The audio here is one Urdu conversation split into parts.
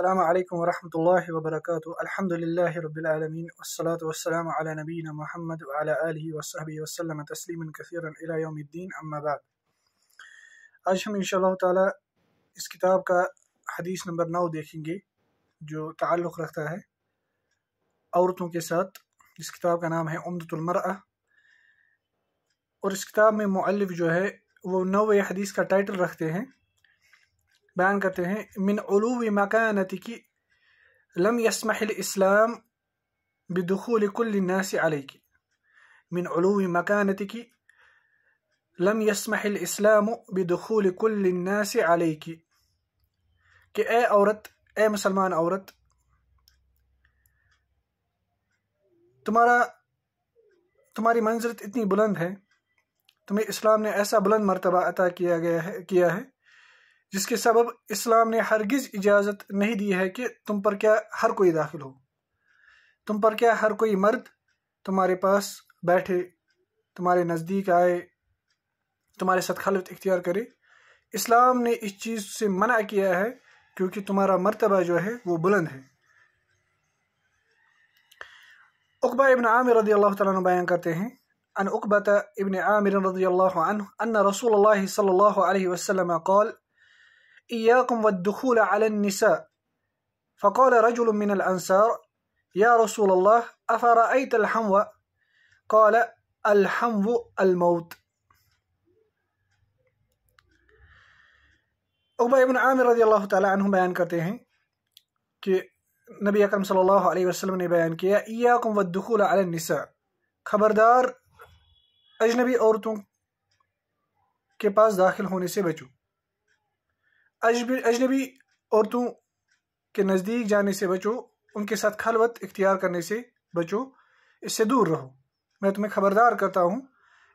السلام علیکم ورحمۃ اللہ وبرکاتہ الحمد للہ رب العالمین والصلاة والسلام علیہ نبینا محمد وعلى آلہ وصحبہ وسلم تسلیم یوم الدین اما بعد آج ہم انشاءاللہ تعالی اس کتاب کا حدیث نمبر نو دیکھیں گے جو تعلق رکھتا ہے عورتوں کے ساتھ اس کتاب کا نام ہے عمدۃ المرآ اور اس کتاب میں معلف جو ہے وہ نو حدیث کا ٹائٹل رکھتے ہیں بیان کرتے ہیں من علو مکانت کی لم يسمح الاسلام بدخول كل الناس عليك من علو مكانتك لم يسمح الاسلام بدخول كل الناس عليك کہ اے عورت اے مسلمان عورت تمہارا تمہاری منزلت اتنی بلند ہے تمہیں اسلام نے ایسا بلند مرتبہ عطا کیا گیا ہے کیا ہے جس کے سبب اسلام نے ہرگز اجازت نہیں دی ہے کہ تم پر کیا ہر کوئی داخل ہو تم پر کیا ہر کوئی مرد تمہارے پاس بیٹھے تمہارے نزدیک آئے تمہارے ساتھ خلوت اختیار کرے اسلام نے اس چیز سے منع کیا ہے کیونکہ تمہارا مرتبہ جو ہے وہ بلند ہے اقبہ ابن عامر رضی اللہ تعالیٰ بیان کرتے ہیں ان اکبت ابن عامر رضی اللہ عنہ ان رسول اللہ صلی اللہ علیہ وسلم قال إياكم والدخول على النساء فقال رجل من الأنصار يا رسول الله أفرأيت الحمو قال الحمو الموت أبي بن عامر رضي الله تعالى عنه بيان كرته كي نبي أكرم صلى الله عليه وسلم بيان كي إياكم والدخول على النساء خبردار أجنبي عورتوں کے پاس داخل ہونے سے بچو اجنبی عورتوں کے نزدیک جانے سے بچو ان کے ساتھ خلوت اختیار کرنے سے بچو اس سے دور رہو میں تمہیں خبردار کرتا ہوں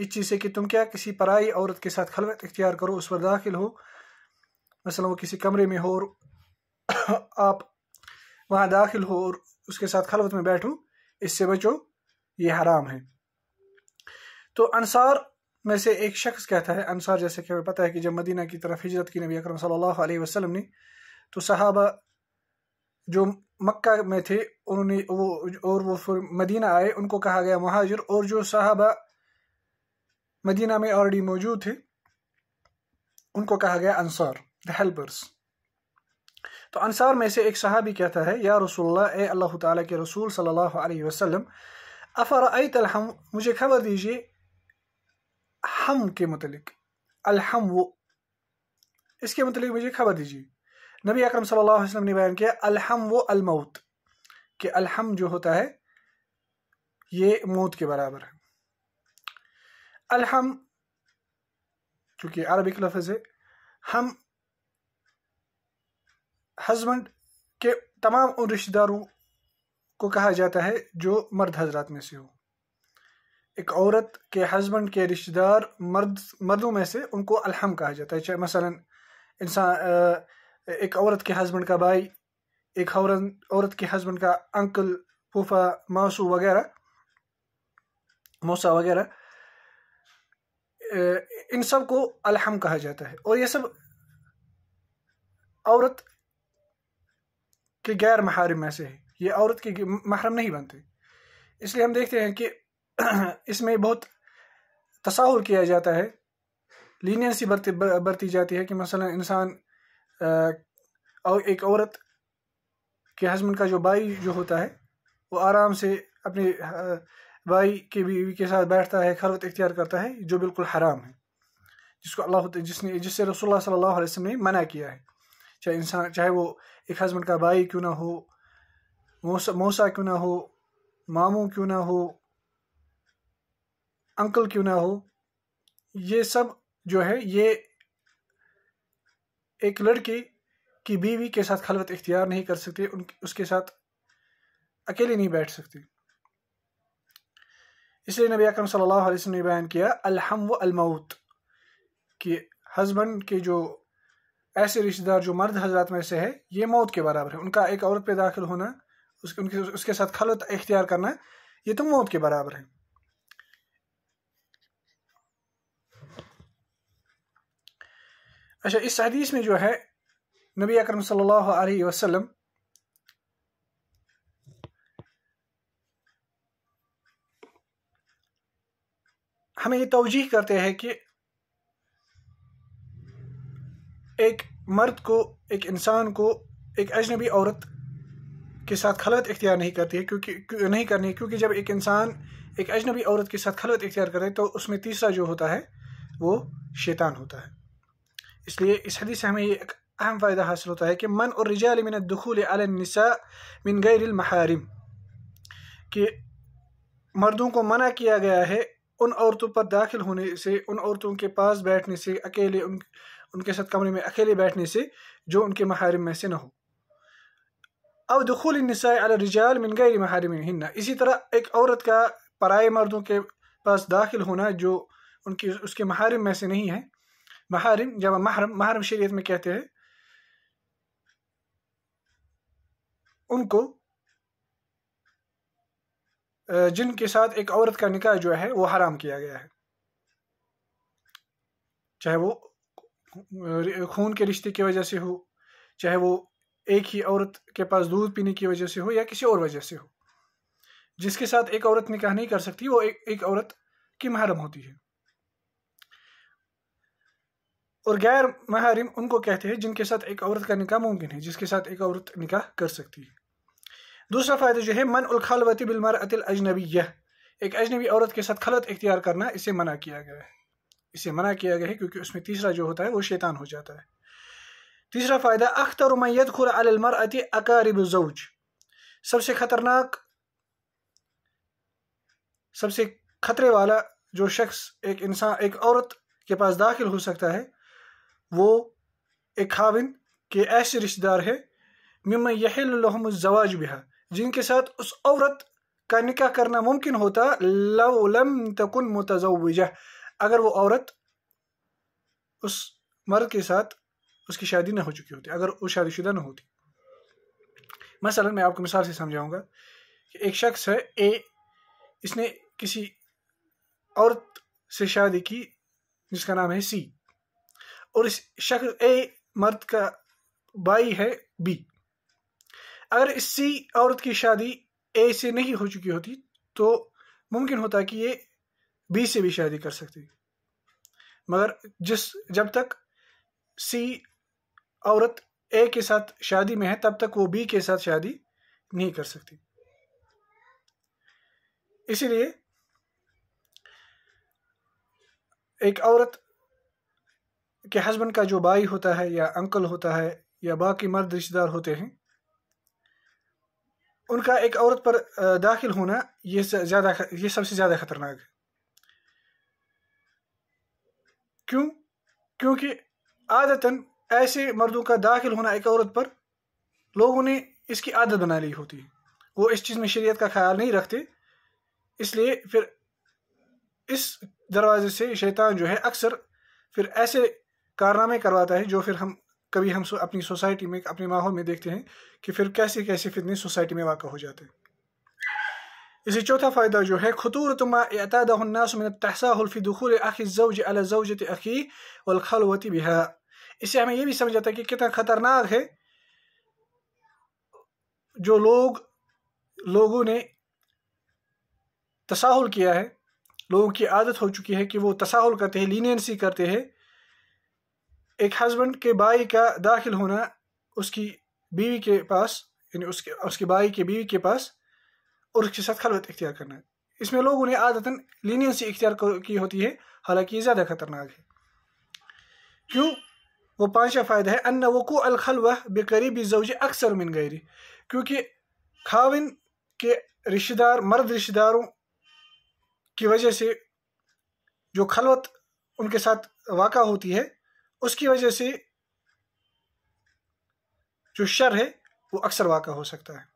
اس چیز سے کہ تم کیا کسی پرائی عورت کے ساتھ خلوت اختیار کرو اس پر داخل ہو مثلا وہ کسی کمرے میں ہو اور آپ وہاں داخل ہو اور اس کے ساتھ خلوت میں بیٹھو اس سے بچو یہ حرام ہے تو انصار میں سے ایک شخص کہتا ہے انصار جیسے کہ ہمیں پتہ ہے کہ جب مدینہ کی طرف ہجرت کی نبی اکرم صلی اللہ علیہ وسلم نے تو صحابہ جو مکہ میں تھے انہوں نے وہ اور وہ مدینہ آئے ان کو کہا گیا مہاجر اور جو صحابہ مدینہ میں آلریڈی موجود تھے ان کو کہا گیا انصار دا ہیلپرس تو انصار میں سے ایک صحابی کہتا ہے یا رسول اللہ اے اللہ تعالیٰ کے رسول صلی اللہ علیہ وسلم افر الحم مجھے خبر دیجئے ہم کے متعلق الحم و اس کے متعلق مجھے خبر دیجیے نبی اکرم صلی اللہ علیہ وسلم نے بیان کیا الحم و الموت کہ الحم جو ہوتا ہے یہ موت کے برابر ہے الحم چونکہ عربک لفظ ہے ہم ہسبینڈ کے تمام ان رشتہ داروں کو کہا جاتا ہے جو مرد حضرات میں سے ہو ایک عورت کے ہسبینڈ کے رشتہ دار مرد مردوں میں سے ان کو الحم کہا جاتا ہے چاہے مثلاً انسان ایک عورت کے ہسبینڈ کا بھائی ایک عورت کے ہسبینڈ کا انکل پھوپھا ماسو وغیرہ موسا وغیرہ ان سب کو الحم کہا جاتا ہے اور یہ سب عورت کے غیر محرم میں سے ہے یہ عورت کے محرم نہیں بنتے اس لیے ہم دیکھتے ہیں کہ اس میں بہت تصاہر کیا جاتا ہے لینینسی برتی برتی جاتی ہے کہ مثلا انسان ایک عورت کے ہسبینڈ کا جو بھائی جو ہوتا ہے وہ آرام سے اپنے بھائی کے بیوی کے ساتھ بیٹھتا ہے خلوت اختیار کرتا ہے جو بالکل حرام ہے جس کو اللہ جس نے جس سے رسول اللہ صلی اللہ علیہ وسلم نے منع کیا ہے چاہے انسان چاہے وہ ایک ہسبینڈ کا بھائی کیوں نہ ہو موسا کیوں نہ ہو ماموں کیوں نہ ہو انکل کیوں نہ ہو یہ سب جو ہے یہ ایک لڑکی کی بیوی کے ساتھ خلوت اختیار نہیں کر سکتے اس کے ساتھ اکیلے نہیں بیٹھ سکتے اس لیے نبی اکرم صلی اللہ علیہ وسلم نے بیان کیا الحم و الموت کہ ہسبینڈ کے جو ایسے رشتہ دار جو مرد حضرات میں سے ہے یہ موت کے برابر ہے ان کا ایک عورت پہ داخل ہونا اس کے ساتھ خلوت اختیار کرنا یہ تو موت کے برابر ہے اچھا اس حدیث میں جو ہے نبی اکرم صلی اللہ علیہ وسلم ہمیں یہ توجیح کرتے ہیں کہ ایک مرد کو ایک انسان کو ایک اجنبی عورت کے ساتھ خلوت اختیار نہیں کرتی ہے کیونکہ نہیں کرنی ہے کیونکہ جب ایک انسان ایک اجنبی عورت کے ساتھ خلوت اختیار کرے تو اس میں تیسرا جو ہوتا ہے وہ شیطان ہوتا ہے اس لیے اس حدیث سے ہمیں یہ ایک اہم فائدہ حاصل ہوتا ہے کہ من اور رجال من الدخول علی النساء من غیر المحارم کہ مردوں کو منع کیا گیا ہے ان عورتوں پر داخل ہونے سے ان عورتوں کے پاس بیٹھنے سے اکیلے ان ان کے ساتھ کمرے میں اکیلے بیٹھنے سے جو ان کے محارم میں سے نہ ہو اب دخول النساء علی الرجال من غیر محارم نہیں اسی طرح ایک عورت کا پرائے مردوں کے پاس داخل ہونا جو ان کی اس کے محارم میں سے نہیں ہے محارم جب محرم محرم شریعت میں کہتے ہیں ان کو جن کے ساتھ ایک عورت کا نکاح جو ہے وہ حرام کیا گیا ہے چاہے وہ خون کے رشتے کی وجہ سے ہو چاہے وہ ایک ہی عورت کے پاس دودھ پینے کی وجہ سے ہو یا کسی اور وجہ سے ہو جس کے ساتھ ایک عورت نکاح نہیں کر سکتی وہ ایک عورت کی محرم ہوتی ہے اور غیر محرم ان کو کہتے ہیں جن کے ساتھ ایک عورت کا نکاح ممکن ہے جس کے ساتھ ایک عورت نکاح کر سکتی ہے دوسرا فائدہ جو ہے من الخلوتی وط بالمر ایک اجنبی عورت کے ساتھ خلط اختیار کرنا اسے منع کیا گیا ہے اسے منع کیا گیا ہے کیونکہ اس میں تیسرا جو ہوتا ہے وہ شیطان ہو جاتا ہے تیسرا فائدہ اختر اخترمیت خورا اکارب الزوج سب سے خطرناک سب سے خطرے والا جو شخص ایک انسان ایک عورت کے پاس داخل ہو سکتا ہے وہ ایک خاون کے ایسے رشتہ دار ہے مما یحل الحم الزواج بہا جن کے ساتھ اس عورت کا نکاح کرنا ممکن ہوتا لو لم تکن متزوجہ اگر وہ عورت اس مرد کے ساتھ اس کی شادی نہ ہو چکی ہوتی اگر وہ شادی شدہ نہ ہوتی مثلا میں آپ کو مثال سے سمجھاؤں گا کہ ایک شخص ہے اے اس نے کسی عورت سے شادی کی جس کا نام ہے سی اور اس شخص اے مرد کا بائی ہے بی اگر اس سی عورت کی شادی اے سے نہیں ہو چکی ہوتی تو ممکن ہوتا کہ یہ بی سے بھی شادی کر سکتی مگر جس جب تک سی عورت اے کے ساتھ شادی میں ہے تب تک وہ بی کے ساتھ شادی نہیں کر سکتی اسی لیے ایک عورت کہ ہسبینڈ کا جو بھائی ہوتا ہے یا انکل ہوتا ہے یا باقی مرد رشتہ دار ہوتے ہیں ان کا ایک عورت پر داخل ہونا یہ زیادہ یہ سب سے زیادہ خطرناک ہے کیوں کیونکہ عادتاً ایسے مردوں کا داخل ہونا ایک عورت پر لوگوں نے اس کی عادت بنا لی ہوتی ہے وہ اس چیز میں شریعت کا خیال نہیں رکھتے اس لیے پھر اس دروازے سے شیطان جو ہے اکثر پھر ایسے کارنامے کرواتا ہے جو پھر ہم کبھی ہم اپنی سوسائٹی میں اپنے ماحول میں دیکھتے ہیں کہ پھر کیسے کیسے فتنے سوسائٹی میں واقع ہو جاتے ہیں اسی چوتھا فائدہ جو ہے الناس من دخول خطورتماسمنفی بہا اسے ہمیں یہ بھی سمجھ جاتا ہے کہ کتنا خطرناک ہے جو لوگ لوگوں نے تساہل کیا ہے لوگوں کی عادت ہو چکی ہے کہ وہ تساہل کرتے ہیں لینینسی کرتے ہیں ایک ہسبینڈ کے بائی کا داخل ہونا اس کی بیوی کے پاس یعنی اس کے اس کے بائی کے بیوی کے پاس اور اس کے ساتھ خلوت اختیار کرنا ہے اس میں لوگوں نے عادت لینینسی اختیار کی ہوتی ہے حالانکہ یہ زیادہ خطرناک ہے کیوں وہ پانچواں فائدہ ہے ان وقوع الخلوہ بے قریبی زوج اکثر من گئی کیونکہ خاون کے رشتہ دار مرد رشتہ داروں کی وجہ سے جو خلوت ان کے ساتھ واقع ہوتی ہے اس کی وجہ سے جو شر ہے وہ اکثر واقع ہو سکتا ہے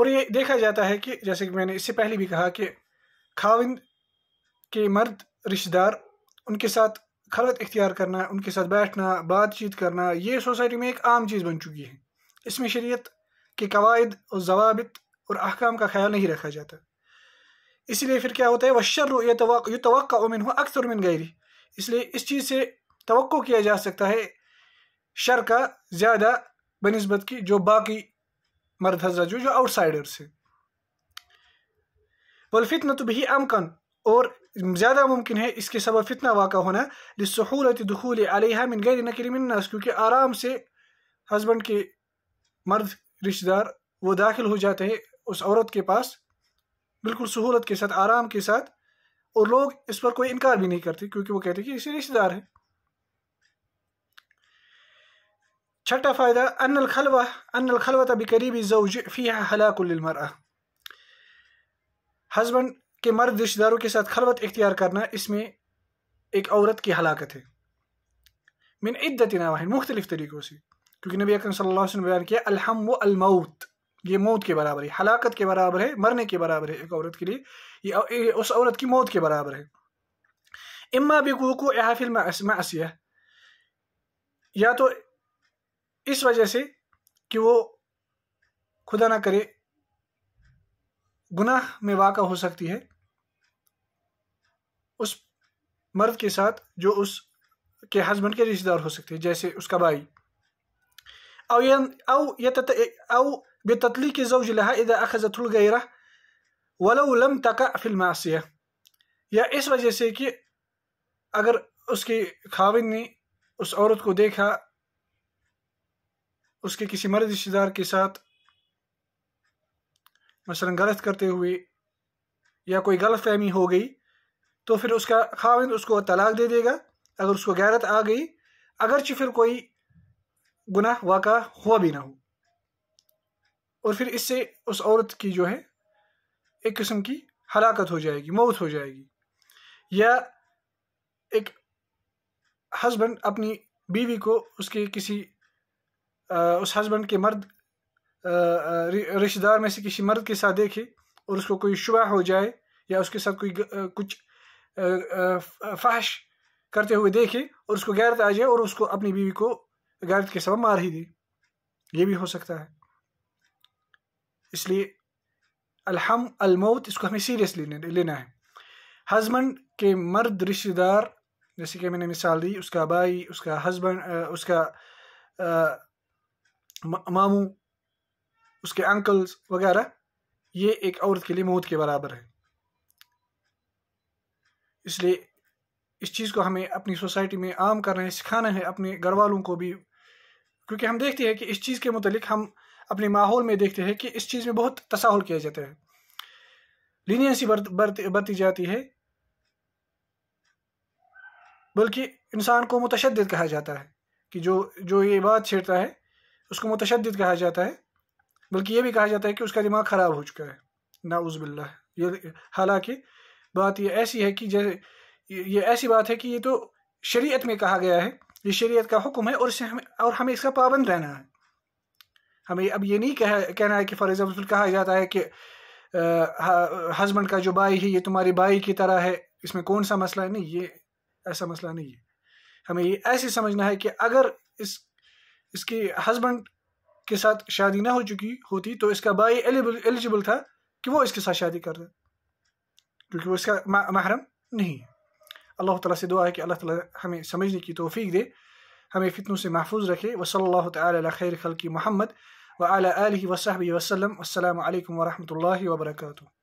اور یہ دیکھا جاتا ہے کہ جیسے کہ میں نے اس سے پہلے بھی کہا کہ خاوند کے مرد رشتہ دار ان کے ساتھ خلوت اختیار کرنا ان کے ساتھ بیٹھنا بات چیت کرنا یہ سوسائٹی میں ایک عام چیز بن چکی ہے اس میں شریعت کے قواعد اور ضوابط اور احکام کا خیال نہیں رکھا جاتا اسی لیے پھر کیا ہوتا ہے وہ شر یہ توقع امن ہو اکثر من گیری اس لیے اس چیز سے توقع کیا جا سکتا ہے شر کا زیادہ بہ نسبت کی جو باقی مرد حضرت جو آؤٹ سائڈرس ہیں بول تو بھی امکن اور زیادہ ممکن ہے اس کے سبب فتنہ واقع ہونا جس سہولت دخول علیہ حامن من نہ کیونکہ آرام سے ہسبینڈ کے مرد رشتہ دار وہ داخل ہو جاتے ہیں اس عورت کے پاس بالکل سہولت کے ساتھ آرام کے ساتھ اور لوگ اس پر کوئی انکار بھی نہیں کرتے کیونکہ وہ کہتے کہ اسی رشتہ دار ہے چھٹا فائدہ ان ان فیہا ابھی قریبی ہسبینڈ کے مرد رشتہ داروں کے ساتھ خلوت اختیار کرنا اس میں ایک عورت کی ہلاکت ہے من عدت نامہ مختلف طریقوں سے کیونکہ نبی اکرم صلی اللہ علیہ وسلم بیان کیا الحم و الموت یہ موت کے برابر ہے ہلاکت کے برابر ہے مرنے کے برابر ہے ایک عورت کے لیے یہ اس عورت کی موت کے برابر ہے اما یا تو اس وجہ سے کہ وہ خدا نہ کرے گناہ میں واقع ہو سکتی ہے اس مرد کے ساتھ جو اس کے ہسبینڈ کے رشتے دار ہو سکتے ہیں جیسے اس کا بھائی او یہ بتطليق زوج لها إذا أخذت الغيرة ولو لم تقع في المعصية یا اس وجہ سے کہ اگر اس کی خاوند نے اس عورت کو دیکھا اس کے کسی مرد رشتے دار کے ساتھ مثلا غلط کرتے ہوئے یا کوئی غلط فہمی ہو گئی تو پھر اس کا خاون اس کو طلاق دے دے گا اگر اس کو غیرت آ گئی اگرچہ پھر کوئی گناہ واقع ہوا بھی نہ ہو اور پھر اس سے اس عورت کی جو ہے ایک قسم کی ہلاکت ہو جائے گی موت ہو جائے گی یا ایک ہسبینڈ اپنی بیوی کو اس کے کسی اس ہسبینڈ کے مرد رشتہ دار میں سے کسی مرد کے ساتھ دیکھے اور اس کو کوئی شبہ ہو جائے یا اس کے ساتھ کوئی کچھ فحش کرتے ہوئے دیکھے اور اس کو گیرت آ جائے اور اس کو اپنی بیوی کو گیرت کے سبب مار ہی دے یہ بھی ہو سکتا ہے اس لیے الحم الموت اس کو ہمیں سیریسلی لینا ہے ہسبینڈ کے مرد رشتہ دار جیسے کہ میں نے مثال دی اس کا بھائی اس کا ہسبینڈ اس کا ماموں اس کے انکلز وغیرہ یہ ایک عورت کے لیے موت کے برابر ہے اس لیے اس چیز کو ہمیں اپنی سوسائٹی میں عام کرنا ہے سکھانا ہے اپنے گھر والوں کو بھی کیونکہ ہم دیکھتے ہیں کہ اس چیز کے متعلق ہم اپنے ماحول میں دیکھتے ہیں کہ اس چیز میں بہت تساہل کیا جاتا ہے لینینسی برتی جاتی ہے بلکہ انسان کو متشدد کہا جاتا ہے کہ جو جو یہ بات چھیڑتا ہے اس کو متشدد کہا جاتا ہے بلکہ یہ بھی کہا جاتا ہے کہ اس کا دماغ خراب ہو چکا ہے نعوذ باللہ یہ حالانکہ بات یہ ایسی ہے کہ یہ ایسی بات ہے کہ یہ تو شریعت میں کہا گیا ہے یہ شریعت کا حکم ہے اور اسے ہمیں اور ہمیں اس کا پابند رہنا ہے ہمیں اب یہ نہیں کہنا ہے کہ فار ایگزامپل کہا جاتا ہے کہ ہسبینڈ کا جو بائی ہے یہ تمہاری بائی کی طرح ہے اس میں کون سا مسئلہ ہے نہیں یہ ایسا مسئلہ نہیں ہے ہمیں یہ ایسے سمجھنا ہے کہ اگر اس اس کی ہسبینڈ کے ساتھ شادی نہ ہو چکی ہوتی تو اس کا بھائی ایلیجبل تھا کہ وہ اس کے ساتھ شادی کر دیں کیونکہ وہ اس کا محرم نہیں ہے اللہ تعالیٰ سے دعا ہے کہ اللہ تعالیٰ ہمیں سمجھنے کی توفیق دے ہمیں فتنوں سے محفوظ رکھے وصل اللہ تعالی لخیر خلقی محمد وعلى آله وصحبه وسلم السلام عليكم ورحمة الله وبركاته